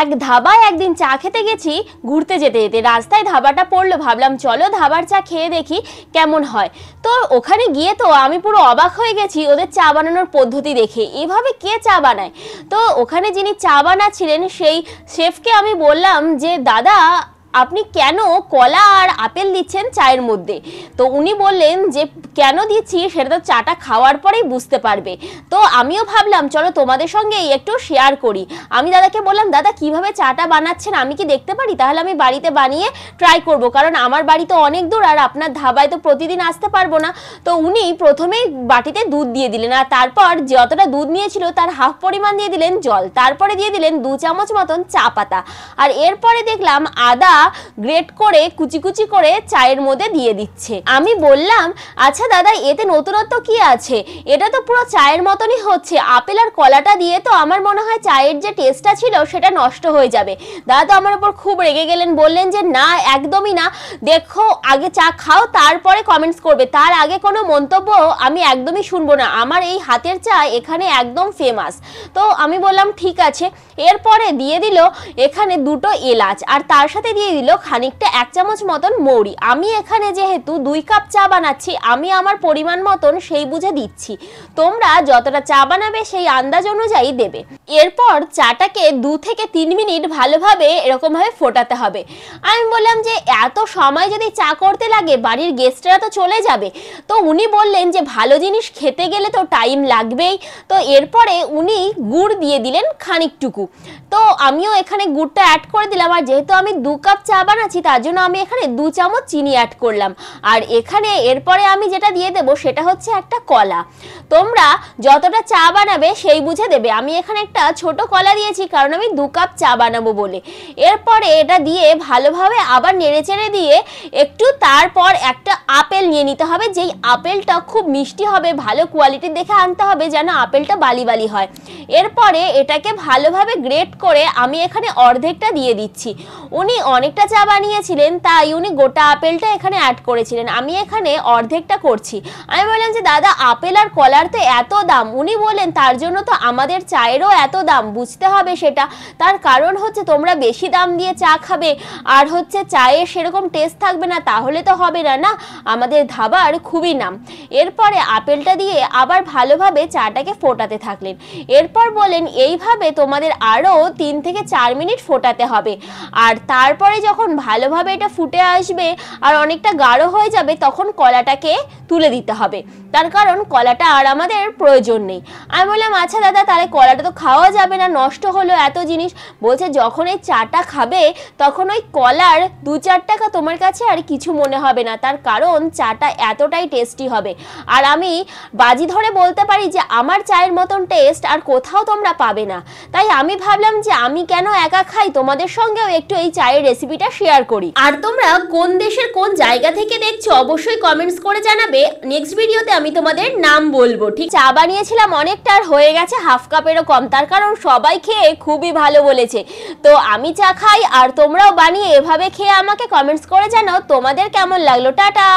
এক ধাবায় একদিন চা খেতে গেছি ঘুরতে যেতে যেতে রাস্তায় ধাবাটা পড়লো ভাবলাম চলো ধাবার চা খেয়ে দেখি কেমন হয় তো ওখানে গিয়ে তো আমি পুরো অবাক হয়ে গেছি ওদের চা বানানোর পদ্ধতি দেখে এভাবে কে চা বানায় তো ওখানে যিনি চা বানাচ্ছিলেন সেই শেফকে আমি বললাম যে দাদা আপনি কেন কলা আর আপেল দিচ্ছেন চায়ের মধ্যে তো উনি বললেন যে কেন দিচ্ছি সেটা তো চাটা খাওয়ার পরেই বুঝতে পারবে তো আমিও ভাবলাম চলো তোমাদের সঙ্গে একটু শেয়ার করি আমি দাদাকে বললাম দাদা কিভাবে চাটা বানাচ্ছেন আমি কি দেখতে পারি তাহলে আমি বাড়িতে বানিয়ে ট্রাই করব কারণ আমার বাড়ি তো অনেক দূর আর আপনার ধাবায় তো প্রতিদিন আসতে পারবো না তো উনি প্রথমেই বাটিতে দুধ দিয়ে দিলেন আর তারপর যতটা দুধ নিয়েছিল তার হাফ পরিমাণ দিয়ে দিলেন জল তারপরে দিয়ে দিলেন দু চামচ মতন চা পাতা আর এরপরে দেখলাম আদা গ্রেট করে কুচি কুচি করে চায়ের মধ্যে দিয়ে দিচ্ছে আমি বললাম আচ্ছা দাদা এতে নতুনত্ব কি আছে এটা তো পুরো চায়ের মতনই হচ্ছে আপেল আর কলাটা দিয়ে তো আমার মনে হয় চায়ের যে টেস্টটা ছিল সেটা নষ্ট হয়ে যাবে দাদা তো আমার ওপর খুব রেগে গেলেন বললেন যে না একদমই না দেখো আগে চা খাও তারপরে কমেন্টস করবে তার আগে কোনো মন্তব্য আমি একদমই শুনবো না আমার এই হাতের চা এখানে একদম ফেমাস তো আমি বললাম ঠিক আছে এরপরে দিয়ে দিল এখানে দুটো এলাচ আর তার সাথে দিয়ে দিয়ে দিল খানিকটা এক চামচ মতন মৌরি আমি এখানে যেহেতু দুই কাপ চা বানাচ্ছি আমি আমার পরিমাণ মতন সেই বুঝে দিচ্ছি তোমরা যতটা চা বানাবে সেই আন্দাজ অনুযায়ী দেবে এরপর চাটাকে দু থেকে তিন মিনিট ভালোভাবে এরকমভাবে ফোটাতে হবে আমি বললাম যে এত সময় যদি চা করতে লাগে বাড়ির গেস্টরা তো চলে যাবে তো উনি বললেন যে ভালো জিনিস খেতে গেলে তো টাইম লাগবেই তো এরপরে উনি গুড় দিয়ে দিলেন খানিকটুকু তো আমিও এখানে গুড়টা অ্যাড করে দিলাম আর যেহেতু আমি দু কাপ চা বানাচ্ছি তার জন্য আমি এখানে দু চামচ চিনি অ্যাড করলাম আর এখানে এরপরে আমি যেটা দিয়ে দেব সেটা হচ্ছে একটা কলা তোমরা যতটা চা বানাবে সেই বুঝে দেবে আমি এখানে একটা ছোট কলা দিয়েছি কারণ আমি দু কাপ চা বানাবো বলে এরপরে এটা দিয়ে ভালোভাবে আবার নেড়েচেড়ে দিয়ে একটু তারপর একটা আপেল নিয়ে নিতে হবে যেই আপেলটা খুব মিষ্টি হবে ভালো কোয়ালিটির দেখে আনতে হবে যেন আপেলটা বালি বালি হয় এরপরে এটাকে ভালোভাবে গ্রেট করে আমি এখানে অর্ধেকটা দিয়ে দিচ্ছি উনি অনেক আরেকটা চা বানিয়েছিলেন তাই উনি গোটা আপেলটা এখানে অ্যাড করেছিলেন আমি এখানে অর্ধেকটা করছি আমি বললাম যে দাদা আপেল আর কলার তো এত দাম উনি বলেন তার জন্য তো আমাদের চায়েরও এত দাম বুঝতে হবে সেটা তার কারণ হচ্ছে তোমরা বেশি দাম দিয়ে চা খাবে আর হচ্ছে চায়ের সেরকম টেস্ট থাকবে না তাহলে তো হবে না না আমাদের ধাবার খুবই নাম এরপরে আপেলটা দিয়ে আবার ভালোভাবে চাটাকে ফোটাতে থাকলেন এরপর বলেন এইভাবে তোমাদের আরও তিন থেকে চার মিনিট ফোটাতে হবে আর তারপরে যখন ভালোভাবে এটা ফুটে আসবে আর অনেকটা গাঢ় হয়ে যাবে তখন কলাটাকে তুলে দিতে হবে তার কারণ কলাটা আর আমাদের প্রয়োজন নেই আমি বললাম আচ্ছা দাদা তাহলে কলাটা তো খাওয়া যাবে না নষ্ট হলো এত জিনিস বলছে যখন এই চাটা খাবে তখন ওই কলার দু চার টাকা তোমার কাছে আর কিছু মনে হবে না তার কারণ চাটা এতটাই টেস্টি হবে আর আমি বাজি ধরে বলতে পারি যে আমার চায়ের মতন টেস্ট আর কোথাও তোমরা পাবে না তাই আমি ভাবলাম যে আমি কেন একা খাই তোমাদের সঙ্গেও একটু এই চায়ের রেসিপিটা শেয়ার করি আর তোমরা কোন দেশের কোন জায়গা থেকে দেখছো অবশ্যই কমেন্টস করে জানাবে নেক্সট ভিডিওতে আমি তোমাদের নাম বলবো ঠিক চা বানিয়েছিলাম অনেকটার হয়ে গেছে হাফ কাপেরও কম তার কারণ সবাই খেয়ে খুবই ভালো বলেছে তো আমি চা খাই আর তোমরাও বানিয়ে এভাবে খেয়ে আমাকে কমেন্টস করে জানাও তোমাদের কেমন লাগলো টাটা